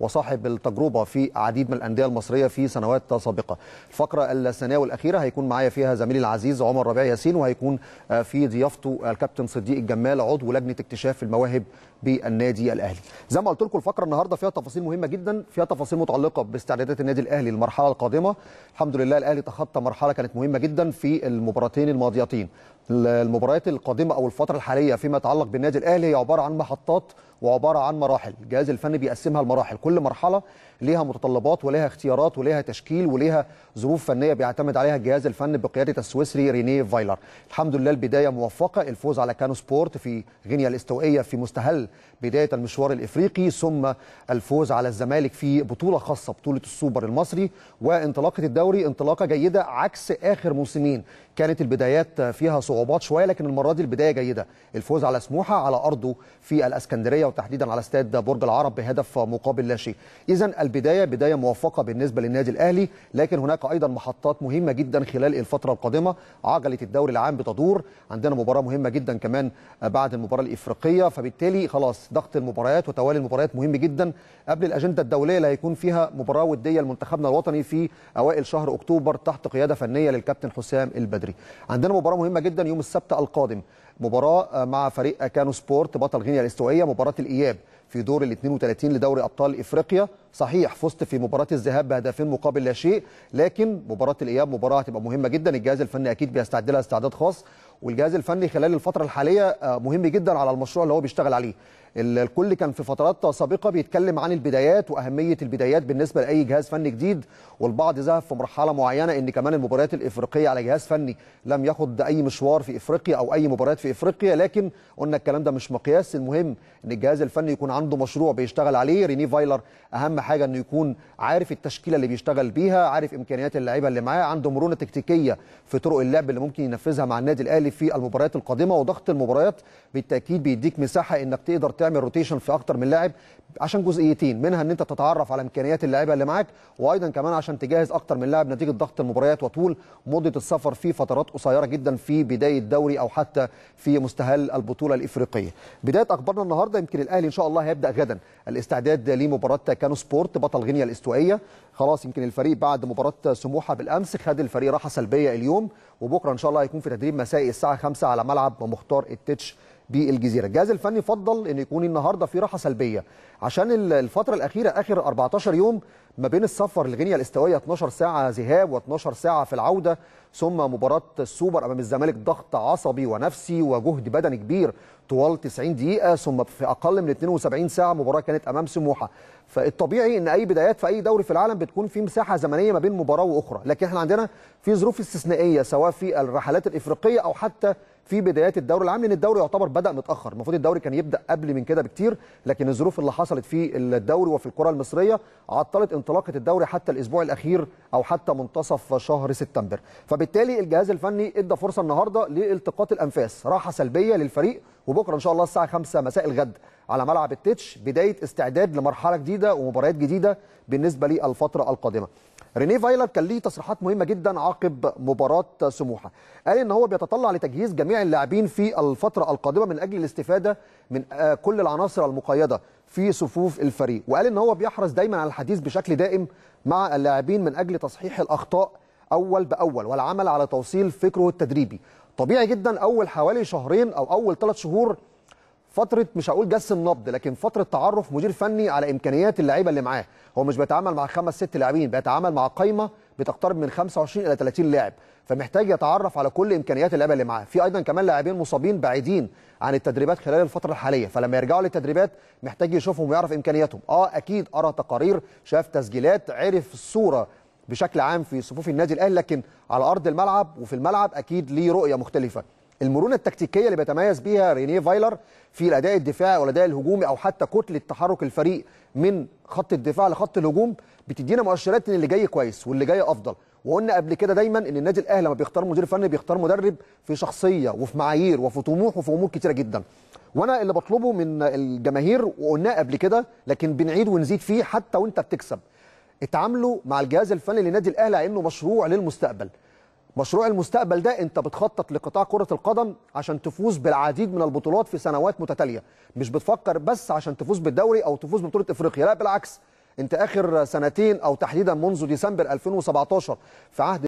وصاحب التجربه في عديد من الانديه المصريه في سنوات سابقه. الفقره الثانيه والاخيره هيكون معايا فيها زميلي العزيز عمر ربيع ياسين وهيكون آه، في ضيافته الكابتن صديق الجمال عضو لجنه اكتشاف المواهب بالنادي الاهلي. زي ما قلت لكم الفقره النهارده فيها تفاصيل مهمه جدا، فيها تفاصيل متعلقه باستعدادات النادي الاهلي للمرحله القادمه. الحمد لله الاهلي تخطى مرحله كانت مهمه جدا في المباراتين الماضيتين. المباريات القادمه او الفتره الحاليه فيما يتعلق بالنادي الاهلي هي عباره عن محطات وعباره عن مراحل الجهاز الفني بيقسمها لمراحل كل مرحله ليها متطلبات وليها اختيارات وليها تشكيل وليها ظروف فنيه بيعتمد عليها الجهاز الفني بقياده السويسري رينيه فايلر الحمد لله البدايه موفقه الفوز على كانو سبورت في غينيا الاستوائيه في مستهل بدايه المشوار الافريقي ثم الفوز على الزمالك في بطوله خاصه بطوله السوبر المصري وانطلاقه الدوري انطلاقه جيده عكس اخر موسمين كانت البدايات فيها صعوبات صعوبات شويه لكن المره دي البدايه جيده الفوز على سموحه على ارضه في الاسكندريه وتحديدا على استاد برج العرب بهدف مقابل لا شيء اذا البدايه بدايه موفقه بالنسبه للنادي الاهلي لكن هناك ايضا محطات مهمه جدا خلال الفتره القادمه عجله الدوري العام بتدور عندنا مباراه مهمه جدا كمان بعد المباراه الافريقيه فبالتالي خلاص ضغط المباريات وتوالي المباريات مهم جدا قبل الاجنده الدوليه اللي هيكون فيها مباراه وديه لمنتخبنا الوطني في اوائل شهر اكتوبر تحت قياده فنيه للكابتن حسام البدري عندنا مباراه مهمه جدا يوم السبت القادم مباراه آه، مع فريق كانو سبورت بطل غينيا الاستوائيه مباراه الاياب في دور ال 32 لدوري ابطال افريقيا صحيح فزت في مباراه الذهاب بهدفين مقابل لا شيء لكن مباراه الاياب مباراه هتبقى مهمه جدا الجهاز الفني اكيد بيستعد لها استعداد خاص والجهاز الفني خلال الفتره الحاليه آه، مهم جدا على المشروع اللي هو بيشتغل عليه الكل كان في فترات سابقه بيتكلم عن البدايات واهميه البدايات بالنسبه لاي جهاز فني جديد والبعض ذهب في مرحله معينه ان كمان المباريات الافريقيه على جهاز فني لم يخض اي مشوار في افريقيا او اي مباريات في في افريقيا لكن قلنا الكلام ده مش مقياس المهم ان الجهاز الفني يكون عنده مشروع بيشتغل عليه ريني فايلر اهم حاجه انه يكون عارف التشكيله اللي بيشتغل بيها عارف امكانيات اللعيبه اللي معاه عنده مرونه تكتيكيه في طرق اللعب اللي ممكن ينفذها مع النادي الاهلي في المباريات القادمه وضغط المباريات بالتاكيد بيديك مساحه انك تقدر تعمل روتيشن في اكتر من لاعب عشان جزئيتين منها ان انت تتعرف على امكانيات اللاعيبه اللي معاك وايضا كمان عشان تجهز اكتر من لاعب نتيجه ضغط المباريات وطول مده السفر في فترات قصيره جدا في بدايه دوري او حتى في مستهل البطوله الافريقيه بدايه اخبارنا النهارده يمكن الاهلي ان شاء الله هيبدا غدا الاستعداد لمباراه كانو سبورت بطل غينيا الاستوائيه خلاص يمكن الفريق بعد مباراه سموحه بالامس خد الفريق راحه سلبيه اليوم وبكره ان شاء الله هيكون في تدريب مسائي الساعه 5 على ملعب مختار التتش بالجزيره الجهاز الفني فضل ان يكون النهارده في راحه سلبيه عشان الفتره الاخيره اخر 14 يوم ما بين السفر لغينيا الاستوائيه 12 ساعه ذهاب و12 ساعه في العوده ثم مباراه السوبر امام الزمالك ضغط عصبي ونفسي وجهد بدني كبير طوال 90 دقيقه ثم في اقل من 72 ساعه مباراه كانت امام سموحه فالطبيعي ان اي بدايات في اي دوري في العالم بتكون في مساحه زمنيه ما بين مباراه واخرى لكن احنا عندنا في ظروف استثنائيه سواء في الرحلات الافريقيه او حتى في بدايات الدوري العام لان الدوري يعتبر بدا متاخر المفروض الدوري كان يبدا قبل من كده بكتير لكن الظروف اللي حصلت في الدوري وفي الكره المصريه عطلت انطلاقه الدوري حتى الاسبوع الاخير او حتى منتصف شهر سبتمبر فبالتالي الجهاز الفني ادى فرصه النهارده لالتقاط الانفاس راحه سلبيه للفريق وبكره ان شاء الله الساعه 5 مساء الغد على ملعب التتش بدايه استعداد لمرحله جديده ومباريات جديده بالنسبه للفتره القادمه. رينيه فايلر كان ليه تصريحات مهمه جدا عقب مباراه سموحه قال ان هو بيتطلع لتجهيز جميع اللاعبين في الفتره القادمه من اجل الاستفاده من آه، كل العناصر المقيده في صفوف الفريق وقال ان هو بيحرص دايما على الحديث بشكل دائم مع اللاعبين من اجل تصحيح الاخطاء أول بأول والعمل على توصيل فكره التدريبي طبيعي جدا أول حوالي شهرين أو أول ثلاث شهور فترة مش هقول جس النبض لكن فترة تعرف مدير فني على إمكانيات اللعيبة اللي معاه هو مش بيتعامل مع خمس ست لاعبين بيتعامل مع قايمة بتقترب من 25 إلى 30 لاعب فمحتاج يتعرف على كل إمكانيات اللعيبة اللي معاه في أيضا كمان لاعبين مصابين بعيدين عن التدريبات خلال الفترة الحالية فلما يرجعوا للتدريبات محتاج يشوفهم ويعرف إمكانياتهم آه أكيد قرأ تقارير شاف تسجيلات عرف الصورة بشكل عام في صفوف النادي الاهلي لكن على ارض الملعب وفي الملعب اكيد ليه رؤيه مختلفه المرونه التكتيكيه اللي بيتميز بيها رينيه فايلر في الاداء الدفاعي والاداء الهجومي او حتى كتله تحرك الفريق من خط الدفاع لخط الهجوم بتدينا مؤشرات ان اللي جاي كويس واللي جاي افضل وقلنا قبل كده دايما ان النادي الاهلي لما بيختار مدير فني بيختار مدرب في شخصيه وفي معايير وفي طموح وفي امور كتيره جدا وانا اللي بطلبه من الجماهير وقلناه قبل كده لكن بنعيد ونزيد فيه حتى وانت بتكسب اتعاملوا مع الجهاز الفني لنادي الاهلي على انه مشروع للمستقبل مشروع المستقبل ده انت بتخطط لقطاع كرة القدم عشان تفوز بالعديد من البطولات في سنوات متتالية مش بتفكر بس عشان تفوز بالدوري او تفوز ببطولة افريقيا لا بالعكس انت اخر سنتين او تحديدا منذ ديسمبر 2017 في عهد